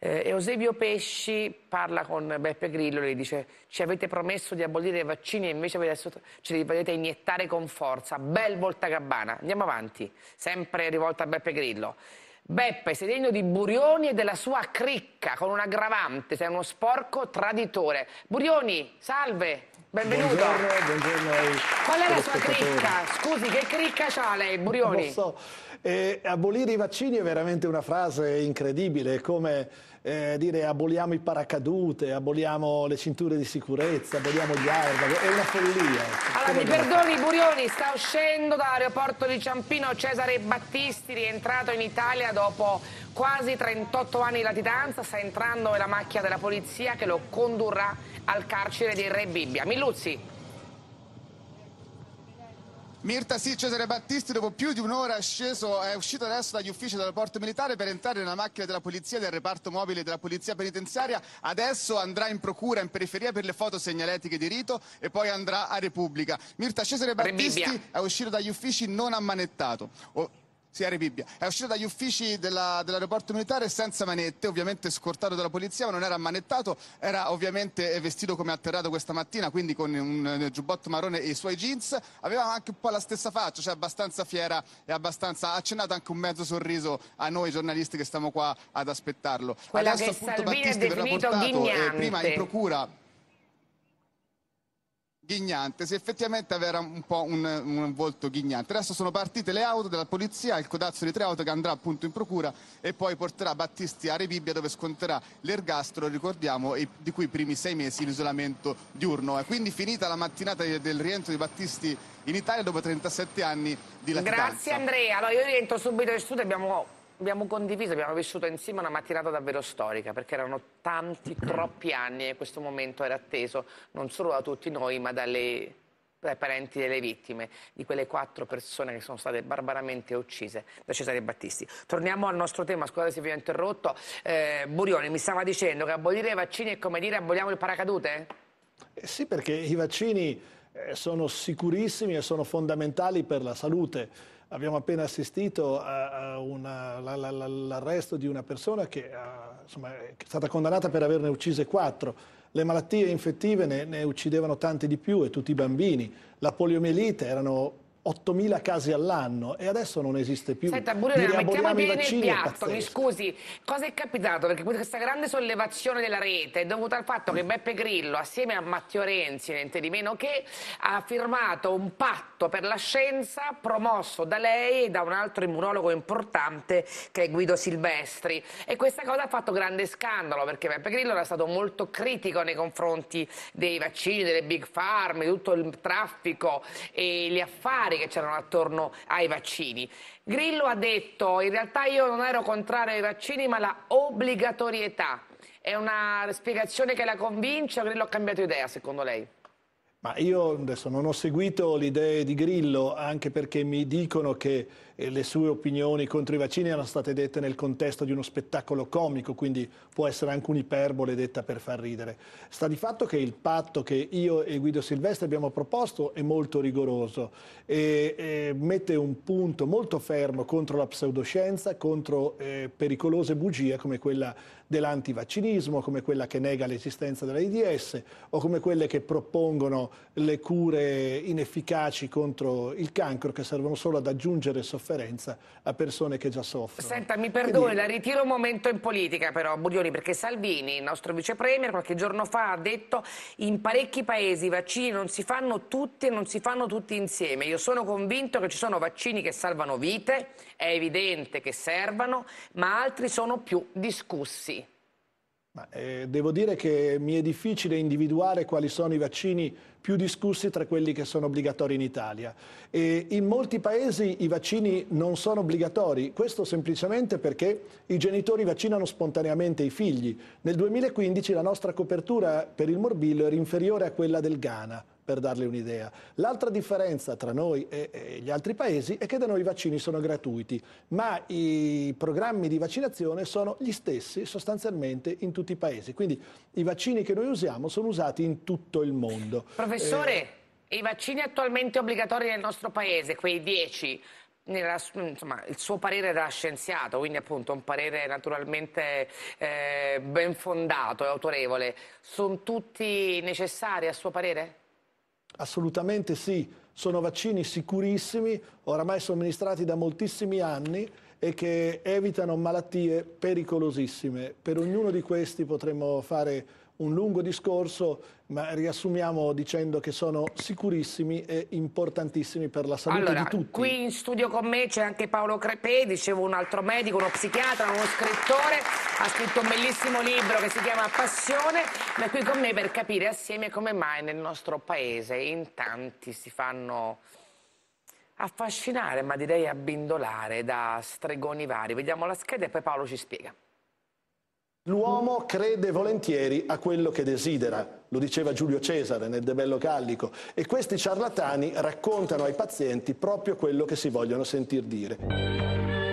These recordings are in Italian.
Eh, Eusebio Pesci parla con Beppe Grillo e gli dice ci avete promesso di abolire i vaccini e invece adesso ce li potete iniettare con forza. Bel voltagabbana. Andiamo avanti, sempre rivolta a Beppe Grillo. Beppe, sei degno di Burioni e della sua cricca, con un aggravante, sei uno sporco traditore. Burioni, salve! Benvenuto. Buongiorno, buongiorno ai Qual è la sua cricca? Scusi, che cricca c'ha lei, Burioni? Non so. Eh, abolire i vaccini è veramente una frase incredibile, come eh, dire aboliamo i paracadute, aboliamo le cinture di sicurezza, aboliamo gli airbag, è una follia. Allora, mi perdoni fatto? Burioni, sta uscendo dall'aeroporto di Ciampino Cesare Battisti, rientrato in Italia dopo quasi 38 anni di latitanza, sta entrando nella macchia della polizia che lo condurrà al carcere di Re Bibbia. Milluzzi. Mirta, sì, Cesare Battisti dopo più di un'ora è sceso, è uscito adesso dagli uffici dell'aeroporto militare per entrare nella macchina della polizia, del reparto mobile della polizia penitenziaria, adesso andrà in procura, in periferia per le foto segnaletiche di rito e poi andrà a Repubblica. Mirta, Cesare Battisti Rebibbia. è uscito dagli uffici non ammanettato. O sì, Ari Bibbia. È uscito dagli uffici della, dell'aeroporto militare senza manette, ovviamente scortato dalla polizia, ma non era ammanettato, era ovviamente eh, vestito come atterrato questa mattina, quindi con un eh, giubbotto marrone e i suoi jeans. Aveva anche un po' la stessa faccia, cioè abbastanza fiera e abbastanza accennato anche un mezzo sorriso a noi giornalisti che stiamo qua ad aspettarlo. Quella Adesso appunto Battisti verrà portato eh, prima in procura ghignante, sì, effettivamente aveva un po' un, un, volto ghignante. Adesso sono partite le auto della polizia, il codazzo di tre auto che andrà appunto in procura e poi porterà Battisti a Rebibbia dove sconterà l'ergastro, ricordiamo, di cui i primi sei mesi in isolamento diurno. E quindi finita la mattinata del rientro di Battisti in Italia dopo 37 anni di latitanza. Grazie Andrea, allora io rientro subito in studio, abbiamo abbiamo condiviso, abbiamo vissuto insieme una mattinata davvero storica perché erano tanti, troppi anni e questo momento era atteso non solo da tutti noi ma dalle, dai parenti delle vittime, di quelle quattro persone che sono state barbaramente uccise da Cesare Battisti. Torniamo al nostro tema, scusate se vi ho interrotto. Eh, Burioni mi stava dicendo che abolire i vaccini è come dire aboliamo il paracadute? Eh sì, perché i vaccini eh, sono sicurissimi e sono fondamentali per la salute abbiamo appena assistito all'arresto di una persona che ha, insomma, è stata condannata per averne uccise quattro. Le malattie infettive ne, ne uccidevano tanti di più e tutti i bambini. La poliomielite erano 8.000 casi all'anno e adesso non esiste più. Senta, Burrella, mettiamo bene il piatto, mi scusi, cosa è capitato? Perché questa grande sollevazione della rete è dovuta al fatto che Beppe Grillo, assieme a Matteo Renzi, niente di meno che, ha firmato un patto per la scienza promosso da lei e da un altro immunologo importante che è Guido Silvestri. E questa cosa ha fatto grande scandalo perché Beppe Grillo era stato molto critico nei confronti dei vaccini, delle big farm, di tutto il traffico e gli affari contrari che c'erano attorno ai vaccini. Grillo ha detto in realtà io non ero contrario ai vaccini ma la obbligatorietà. È una spiegazione che la convince o Grillo ha cambiato idea secondo lei? Ma io adesso non ho seguito le idee di Grillo anche perché mi dicono che le sue opinioni contro i vaccini erano state dette nel contesto di uno spettacolo comico, quindi può essere anche un'iperbole detta per far ridere. Sta di fatto che il patto che io e Guido Silvestri abbiamo proposto è molto rigoroso e, e mette un punto molto fermo contro la pseudoscienza, contro eh, pericolose bugie come quella dell'antivaccinismo, come quella che nega l'esistenza dell'AIDS o come quelle che propongono le cure inefficaci contro il cancro che servono solo ad aggiungere sofferenza sofferenza a persone che già soffrono. Senta, mi perdoni, Quindi... la ritiro un momento in politica però, Burioni, perché Salvini, il nostro vicepremier, qualche giorno fa ha detto in parecchi paesi i vaccini non si fanno tutti e non si fanno tutti insieme. Io sono convinto che ci sono vaccini che salvano vite, è evidente che servano, ma altri sono più discussi. Eh, devo dire che mi è difficile individuare quali sono i vaccini più discussi tra quelli che sono obbligatori in Italia. E in molti paesi i vaccini non sono obbligatori, questo semplicemente perché i genitori vaccinano spontaneamente i figli. Nel 2015 la nostra copertura per il morbillo era inferiore a quella del Ghana, per darle un'idea. L'altra differenza tra noi e, e, gli altri paesi è che da noi i vaccini sono gratuiti, ma i programmi di vaccinazione sono gli stessi sostanzialmente in tutti i paesi. Quindi i vaccini che noi usiamo sono usati in tutto il mondo. Professore, eh... i vaccini attualmente obbligatori nel nostro paese, quei 10, nella, insomma, il suo parere da scienziato, quindi appunto un parere naturalmente eh, ben fondato e autorevole. Sono tutti necessari a suo parere? Assolutamente sì, sono vaccini sicurissimi, oramai somministrati da moltissimi anni e che evitano malattie pericolosissime. Per ognuno di questi potremmo fare un lungo discorso, ma riassumiamo dicendo che sono sicurissimi e importantissimi per la salute allora, di tutti. Qui in studio con me c'è anche Paolo Crepè, dicevo un altro medico, uno psichiatra, uno scrittore, ha scritto un bellissimo libro che si chiama Passione, ma è qui con me per capire assieme come mai nel nostro paese in tanti si fanno affascinare, ma direi abbindolare da stregoni vari. Vediamo la scheda e poi Paolo ci spiega. L'uomo crede volentieri a quello che desidera, lo diceva Giulio Cesare nel De Bello Gallico, e questi ciarlatani raccontano ai pazienti proprio quello che si vogliono sentir dire.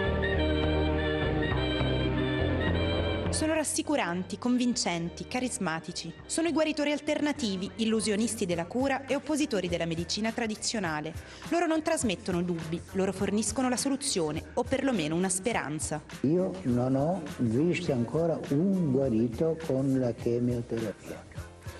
Sono rassicuranti, convincenti, carismatici. Sono i guaritori alternativi, illusionisti della cura e oppositori della medicina tradizionale. Loro non trasmettono dubbi, loro forniscono la soluzione o perlomeno una speranza. Io non ho visto ancora un guarito con la chemioterapia.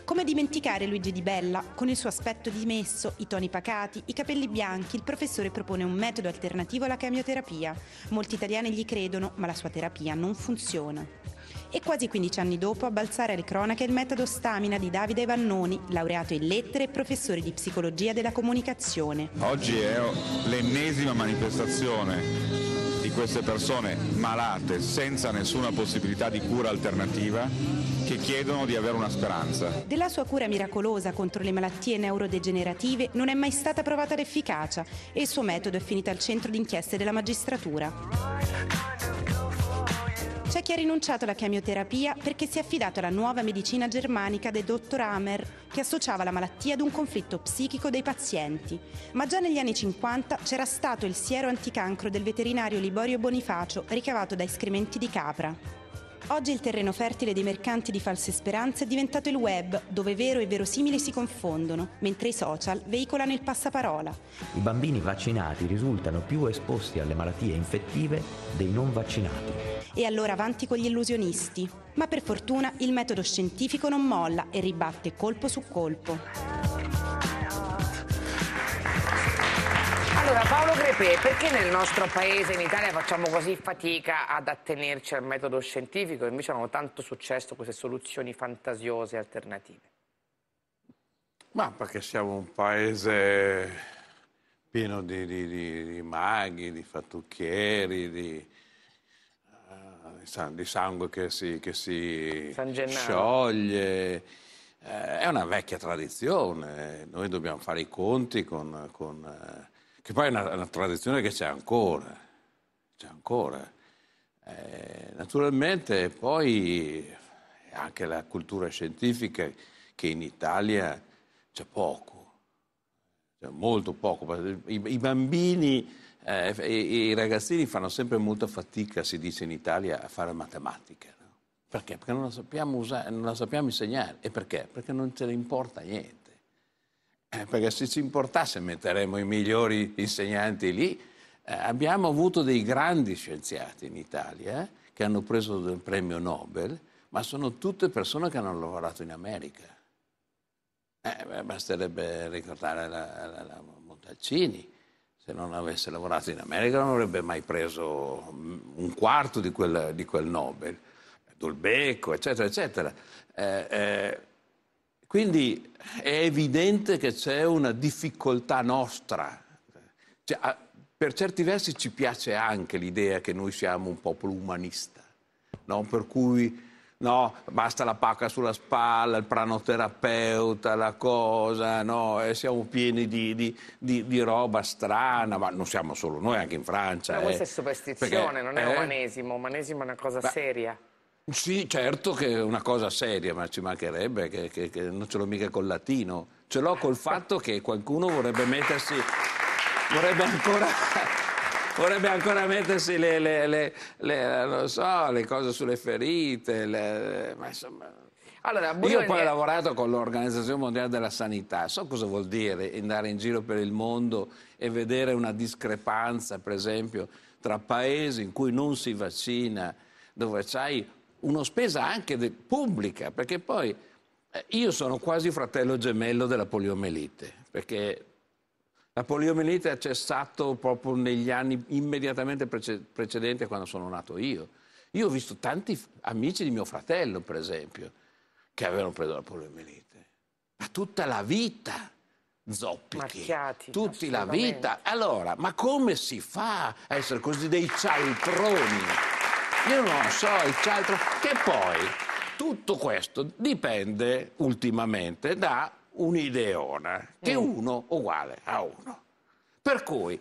Come dimenticare Luigi Di Bella? Con il suo aspetto dimesso, i toni pacati, i capelli bianchi, il professore propone un metodo alternativo alla chemioterapia. Molti italiani gli credono, ma la sua terapia non funziona. E quasi 15 anni dopo a balzare alle cronache il metodo stamina di Davide Vannoni, laureato in lettere e professore di psicologia della comunicazione. Oggi è l'ennesima manifestazione di queste persone malate senza nessuna possibilità di cura alternativa che chiedono di avere una speranza. Della sua cura miracolosa contro le malattie neurodegenerative non è mai stata provata l'efficacia e il suo metodo è finito al centro di inchieste della magistratura. C'è chi ha rinunciato alla chemioterapia perché si è affidato alla nuova medicina germanica del dottor Hammer, che associava la malattia ad un conflitto psichico dei pazienti. Ma già negli anni 50 c'era stato il siero anticancro del veterinario Liborio Bonifacio, ricavato da escrementi di capra. Oggi il terreno fertile dei mercanti di false speranze è diventato il web, dove vero e verosimile si confondono, mentre i social veicolano il passaparola. I bambini vaccinati risultano più esposti alle malattie infettive dei non vaccinati. E allora avanti con gli illusionisti. Ma per fortuna il metodo scientifico non molla e ribatte colpo su colpo. Allora Paolo Crepè, perché nel nostro paese, in Italia, facciamo così fatica ad attenerci al metodo scientifico e invece hanno tanto successo queste soluzioni fantasiose e alternative? Ma perché siamo un paese pieno di, di, di, di maghi, di fattucchieri, di, uh, sangue che si, che si scioglie. Eh, è una vecchia tradizione, noi dobbiamo fare i conti con... con eh, che poi è una, una tradizione che c'è ancora, c'è ancora. Eh, naturalmente poi anche la cultura scientifica che in Italia c'è poco, c'è molto poco. I, i bambini eh, i, i, ragazzini fanno sempre molta fatica, si dice in Italia, a fare matematica. No? Perché? Perché non la sappiamo, usare, non la sappiamo insegnare. E perché? Perché non ce ne importa niente. Eh, perché se ci importasse metteremmo i migliori insegnanti lì. Eh, abbiamo avuto dei grandi scienziati in Italia eh, che hanno preso del premio Nobel, ma sono tutte persone che hanno lavorato in America. Eh, basterebbe ricordare la, la, la Montalcini, se non avesse lavorato in America non avrebbe mai preso mm, un quarto di quel, di quel Nobel, Dolbecco, eccetera, eccetera. Eh, eh, quindi è evidente che c'è una difficoltà nostra. Cioè, per certi versi ci piace anche l'idea che noi siamo un popolo umanista, no? per cui no, basta la pacca sulla spalla, il pranoterapeuta, la cosa, no? e siamo pieni di, di, di, di, roba strana, ma non siamo solo noi, anche in Francia. Ma eh. questa è eh. superstizione, Perché, non è eh? umanesimo, umanesimo è una cosa Beh, seria. Sì, certo che è una cosa seria, ma ci mancherebbe che, che, che non ce l'ho mica col latino. Ce l'ho col fatto che qualcuno vorrebbe mettersi, vorrebbe ancora, vorrebbe ancora mettersi le, le, le, so, le, cose sulle ferite, ma insomma... Allora, Io poi ho lavorato con l'Organizzazione Mondiale della Sanità, so cosa vuol dire andare in giro per il mondo e vedere una discrepanza, per esempio, tra paesi in cui non si vaccina, dove c'hai una spesa anche de- pubblica, perché poi eh, io sono quasi fratello gemello della poliomelite, perché la poliomelite ha cessato proprio negli anni immediatamente prece- precedenti a quando sono nato io. Io ho visto tanti f- amici di mio fratello, per esempio, che avevano preso la poliomelite, ma tutta la vita zoppichi, Macchiati, tutti la vita. Allora, ma come si fa a essere così dei cialtroni? Io non lo so, c'è altro. Che poi tutto questo dipende ultimamente da un ideone, che è mm. uno uguale a uno. Per cui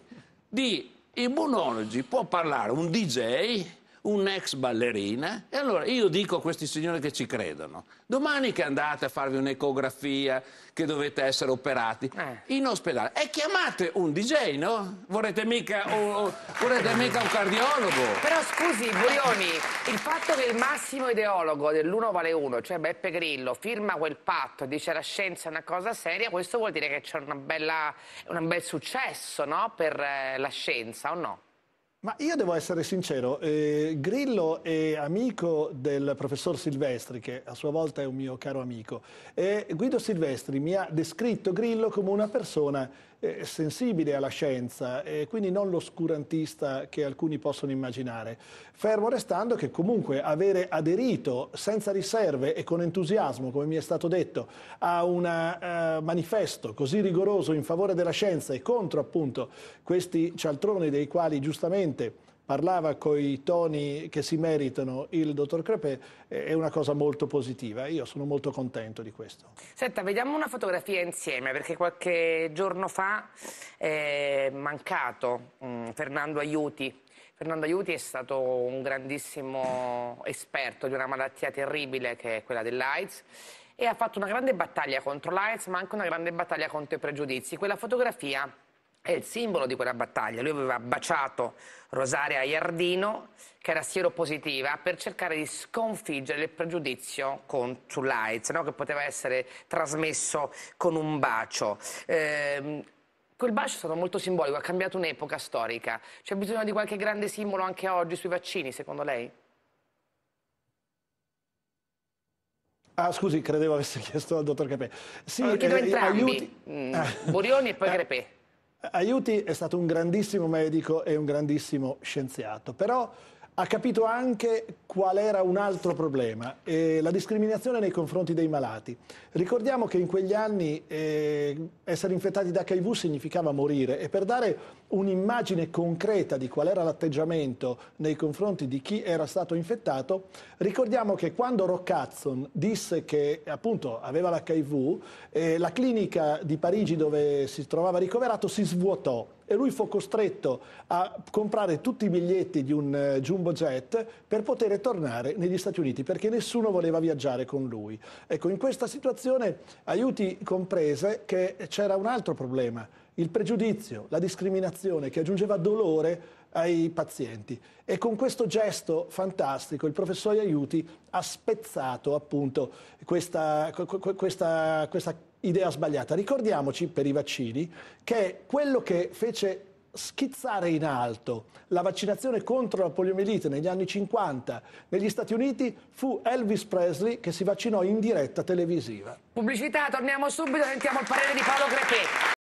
di immunologi può parlare un DJ un'ex ballerina. E allora io dico a questi signori che ci credono, domani che andate a farvi un'ecografia, che dovete essere operati eh. in ospedale, e chiamate un DJ, no? Vorrete mica, o, o, vorrete mica un cardiologo? Però scusi, Burioni, il fatto che il massimo ideologo dell'uno vale uno, cioè Beppe Grillo, firma quel patto, dice la scienza è una cosa seria, questo vuol dire che c'è un bel successo no? per eh, la scienza, o no? Ma io devo essere sincero, eh, Grillo è amico del professor Silvestri, che a sua volta è un mio caro amico. e Guido Silvestri mi ha descritto Grillo come una persona eh, sensibile alla scienza, eh, quindi non l'oscurantista che alcuni possono immaginare. Fermo restando che comunque avere aderito senza riserve e con entusiasmo, come mi è stato detto, a un eh, manifesto così rigoroso in favore della scienza e contro appunto questi cialtroni dei quali giustamente veramente parlava con i toni che si meritano il dottor Crepè è una cosa molto positiva. Io sono molto contento di questo. Senta, vediamo una fotografia insieme perché qualche giorno fa è eh, mancato um, Fernando Aiuti. Fernando Aiuti è stato un grandissimo esperto di una malattia terribile che è quella dell'AIDS e ha fatto una grande battaglia contro l'AIDS ma anche una grande battaglia contro i pregiudizi. Quella fotografia è il simbolo di quella battaglia. Lui aveva baciato Rosaria Iardino, che era sieropositiva, per cercare di sconfiggere il pregiudizio con, sull'AIDS, no? che poteva essere trasmesso con un bacio. Eh, quel bacio è stato molto simbolico, ha cambiato un'epoca storica. C'è bisogno di qualche grande simbolo anche oggi sui vaccini, secondo lei? Ah, scusi, credevo avesse chiesto al dottor Crepè. Sì, Lo chiedo eh, entrambi, aiuti... mm, Borioni e poi eh. Crepè. Aiuti è stato un grandissimo medico e un grandissimo scienziato, però ha capito anche qual era un altro problema, eh, la discriminazione nei confronti dei malati. Ricordiamo che in quegli anni eh, essere infettati da HIV significava morire e per dare un'immagine concreta di qual era l'atteggiamento nei confronti di chi era stato infettato, ricordiamo che quando Roccazzon disse che appunto aveva l'HIV, eh, la clinica di Parigi dove si trovava ricoverato si svuotò e lui fu costretto a comprare tutti i biglietti di un eh, jumbo jet per poter tornare negli Stati Uniti perché nessuno voleva viaggiare con lui. Ecco, in questa situazione aiuti comprese che c'era un altro problema il pregiudizio, la discriminazione che aggiungeva dolore ai pazienti. E con questo gesto fantastico il professore Aiuti ha spezzato appunto questa, questa, questa idea sbagliata. Ricordiamoci per i vaccini che quello che fece schizzare in alto la vaccinazione contro la poliomielite negli anni 50 negli Stati Uniti fu Elvis Presley che si vaccinò in diretta televisiva. Pubblicità, torniamo subito, sentiamo il parere di Paolo Grepetti.